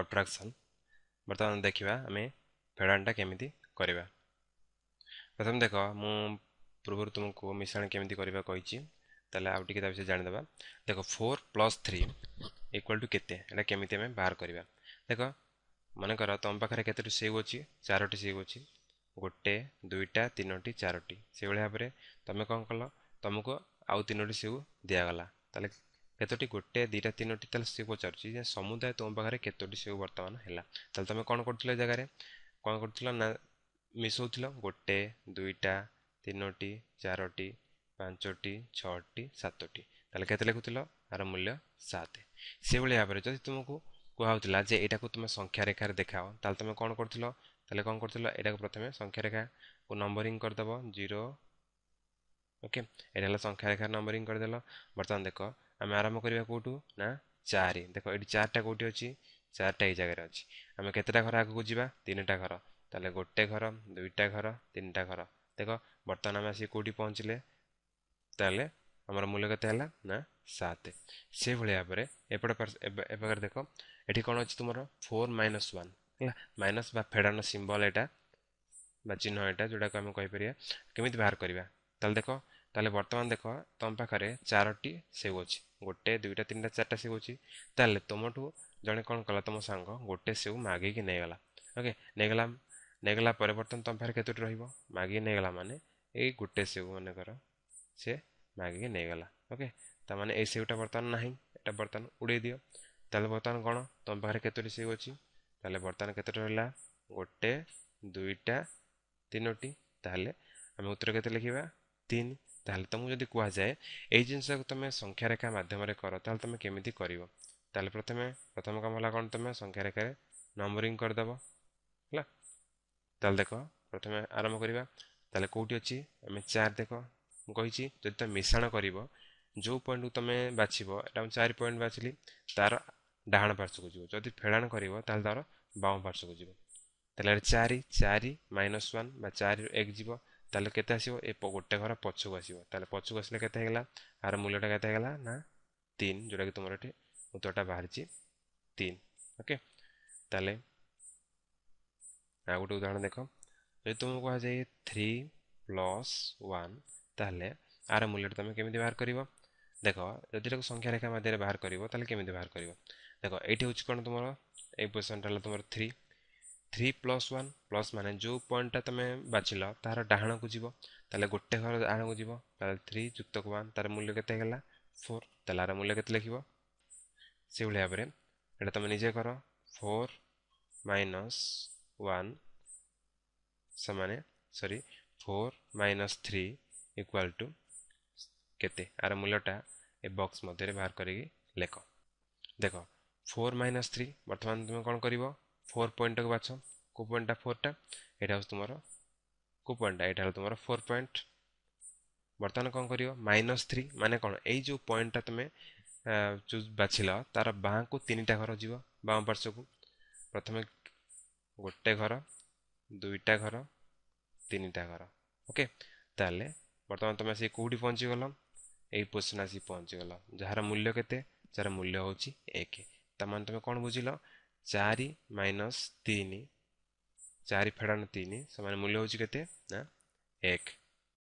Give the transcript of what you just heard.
ଅଟ୍ରାକ୍ସନ୍ ବର୍ତ୍ତମାନ ଦେଖିବା ଆମେ ଫେଡ଼ାଣଟା କେମିତି କରିବା ପ୍ରଥମେ ଦେଖ ମୁଁ ପୂର୍ବରୁ ତୁମକୁ ମିଶାଣ କେମିତି କରିବା କହିଛି ତାହେଲେ ଆଉ ଟିକେ ତା ବିଷୟରେ ଜାଣିଦେବା ଦେଖ four plus three equal to କେତେ ଏଇଟା କେମିତି ଆମେ ବାହାର କରିବା ଦେଖ ମନେକର ତୁମ ପାଖରେ କେତୋଟି ସେଉ ଅଛି ଚାରୋଟି ସେଉ ଅଛି ଗୋଟେ ଦୁଇଟା ତିନୋଟି ଚାରୋଟି ସେଇଭଳି ଭାବରେ ତୁମେ କ'ଣ କଲ ତୁମକୁ ଆଉ ତିନୋଟି ସେଉ ଦିଆଗଲା ତାହେଲେ କେତୋଟି ଗୋଟେ ଦୁଇଟା ତିନୋଟି ତାହେଲେ ସେ ପଚାରୁଛି ଯେ ସମୁଦାୟ ତୁମ ପାଖରେ କେତୋଟି ସେ ବର୍ତ୍ତମାନ ହେଲା ତାହେଲେ ତୁମେ କ'ଣ କରୁଥିଲ ଏ ଜାଗାରେ କ'ଣ କରୁଥିଲ ନା ମିଶାଉଥିଲ ଗୋଟେ ଦୁଇଟା ତିନୋଟି ଚାରୋଟି ପାଞ୍ଚଟି ଛଅଟି ସାତଟି ତାହେଲେ କେତେ ଲେଖୁଥିଲ ଏହାର ମୂଲ୍ୟ ସାତ ସେଭଳି ଭାବରେ ଯଦି ତୁମକୁ କୁହାହେଉଥିଲା ଯେ ଏଇଟାକୁ ତୁମେ ସଂଖ୍ୟା ରେଖାରେ ଦେଖାଅ ତାହେଲେ ତୁମେ କ'ଣ କରୁଥିଲ ତାହେଲେ କ'ଣ କରୁଥିଲ ଏଇଟାକୁ ପ୍ରଥମେ ସଂଖ୍ୟା ରେଖାକୁ ନମ୍ବରିଂ କରିଦେବ ଜିରୋ ଓକେ ଏଇଟା ହେଲା ସଂଖ୍ୟା ରେଖାର ନମ୍ବରିଂ କରିଦେଲ ବର୍ତ୍ତମାନ ଦେଖ ଆମେ ଆରମ୍ଭ କରିବା କେଉଁଠୁ ନା ଚାରି ଦେଖ ଏଠି ଚାରିଟା କେଉଁଠି ଅଛି ଚାରିଟା ଏଇ ଜାଗାରେ ଅଛି ଆମେ କେତେଟା ଘର ଆଗକୁ ଯିବା ତିନିଟା ଘର ତାହେଲେ ଗୋଟେ ଘର ଦୁଇଟା ଘର ତିନିଟା ଘର ଦେଖ ବର୍ତ୍ତମାନ ଆମେ ଆସିକି କେଉଁଠି ପହଞ୍ଚିଲେ ତାହେଲେ ଆମର ମୂଲ୍ୟ କେତେ ହେଲା ନା ସାତ ସେଇଭଳି ଭାବରେ ଏପଟ ଏପାଖରେ ଦେଖ ଏଠି କ'ଣ ଅଛି ତୁମର ଫୋର୍ ମାଇନସ୍ ୱାନ୍ ହେଲା ମାଇନସ୍ ବା ଫେଡ଼ାନ ସିମ୍ବଲ୍ ଏଇଟା ବା ଚିହ୍ନ ଏଇଟା ଯେଉଁଟାକୁ ଆମେ କହିପାରିବା କେମିତି ବାହାର କରିବା ତାହେଲେ ଦେଖ ତାହେଲେ ବର୍ତ୍ତମାନ ଦେଖ ତୁମ ପାଖରେ ଚାରୋଟି ସେଉ ଅଛି ଗୋଟେ ଦୁଇଟା ତିନିଟା ଚାରିଟା ସେଉ ଅଛି ତାହେଲେ ତୁମଠୁ ଜଣେ କ'ଣ କଲା ତୁମ ସାଙ୍ଗ ଗୋଟେ ସେଉ ମାଗିକି ନେଇଗଲା ଓକେ ନେଇଗଲା ନେଇଗଲା ପରେ ବର୍ତ୍ତମାନ ତୁମ ପାଖରେ କେତୋଟି ରହିବ ମାଗିକି ନେଇଗଲା ମାନେ ଏଇ ଗୋଟେ ସେଉ ମନେକର ସେ ମାଗିକି ନେଇଗଲା ଓକେ ତାମାନେ ଏଇ ସେଉଟା ବର୍ତ୍ତମାନ ନାହିଁ এটা ବର୍ତ୍ତମାନ ଉଡ଼େଇ ଦିଅ ତାହେଲେ ବର୍ତ୍ତମାନ କ'ଣ ତୁମ ପାଖରେ କେତୋଟି ସେଉ ଅଛି ତାହେଲେ ବର୍ତ୍ତମାନ କେତୋଟି ରହିଲା ଗୋଟେ ଦୁଇଟା ତିନୋଟି ତାହେଲେ ଆମେ ଉତ୍ତର କେତେ ଲେଖିବା ତିନି ତାହେଲେ ତୁମକୁ ଯଦି କୁହାଯାଏ ଏଇ ଜିନିଷକୁ ତୁମେ ସଂଖ୍ୟାରେଖା ମାଧ୍ୟମରେ କର ତାହେଲେ ତୁମେ କେମିତି କରିବ ତାହେଲେ ପ୍ରଥମେ ପ୍ରଥମ କାମ ହେଲା କ'ଣ ତୁମେ ସଂଖ୍ୟାରେଖାରେ ନମ୍ବରିଂ କରିଦେବ ହେଲା ତାହେଲେ ଦେଖ ପ୍ରଥମେ ଆରମ୍ଭ କରିବା ତାହେଲେ କେଉଁଠି ଅଛି ଆମେ ଚାରି ଦେଖ ମୁଁ କହିଛି ଯଦି ତୁମେ ମିଶାଣ କରିବ ଯେଉଁ ପଏଣ୍ଟକୁ ତୁମେ ବାଛିବ ଏଇଟା ମୁଁ ଚାରି ପଏଣ୍ଟ ବାଛିଲି ତା'ର ଡାହାଣ ପାର୍ଶ୍ୱକୁ ଯିବ ଯଦି ଫେଡ଼ାଣ କରିବ ତାହେଲେ ତା'ର ବାମ ପାର୍ଶ୍ୱକୁ ଯିବ ତାହେଲେ ଚାରି ଚାରି ମାଇନସ୍ ୱାନ୍ ବା ଚାରିରୁ ଏକ ଯିବ তাহলে কেতে আসব এ গোটে ঘর পছকু আসব তাহলে পছকু আসলে কেতে হয়ে গেলা আর মূল্যটা কেতে হয়ে না তিন যেটা কি তোমার এটি উত্তরটা বাহারছি তিন ওকে তাহলে আর গোটে উদাহরণ দেখ যদি তুমি কুহযাই থ্রি প্লস ওয়ান তাহলে আর মূল্যটা তুমি কেমি বাহার করব দেখ যদি এটা সংখ্যা রেখা মাধ্যমে বাহার করব তাহলে কেমি বাহার করব দেখ এইটি হচ্ছে কোণ তোমার এই পজিশনটা হল তোমার three three plus one plus मान जो पॉइंटा तुम बाचल तार डाहण को जीव तेल गोटे घर डाण को जीवन थ्री युक्त को वन तार मूल्य के फोर तेल आर मूल्य के लिख से भाव में तुम निजे कर फोर माइनस वन से सरी four minus three equal to के मूल्यटा ए बक्स मध्य बाहर कर लेख देख फोर माइनस थ्री बर्तमान तुम कौन कर फोर পয়েন্টটাকে বাছ কেউ পয়েন্টটা ফোরটা এটা হচ্ছে তোমার কেউ পয়েন্টটা এটা হল তোমার ফোর পয়েন্ট বর্তমান কম করিব মাইনস থ্রি মানে কোণ এই যে जो बाछिल तार बाँकु तीन घर जी बाँ पार्श्व को प्रथम गोटे घर दुईटा घर तीन टा घर ओके ताले बर्तमान तुम आसिक कौटी पहुँचीगल यही पोजिशन आसिक पहुँचीगल जार मूल्य के मूल्य हूँ एक तम तुम कौन बुझल ଚାରି ମାଇନସ୍ ତିନି ଚାରି ଫେଡ଼ାଣ ତିନି ସମାନ ମୂଲ୍ୟ ହେଉଛି କେତେ ନା ଏକ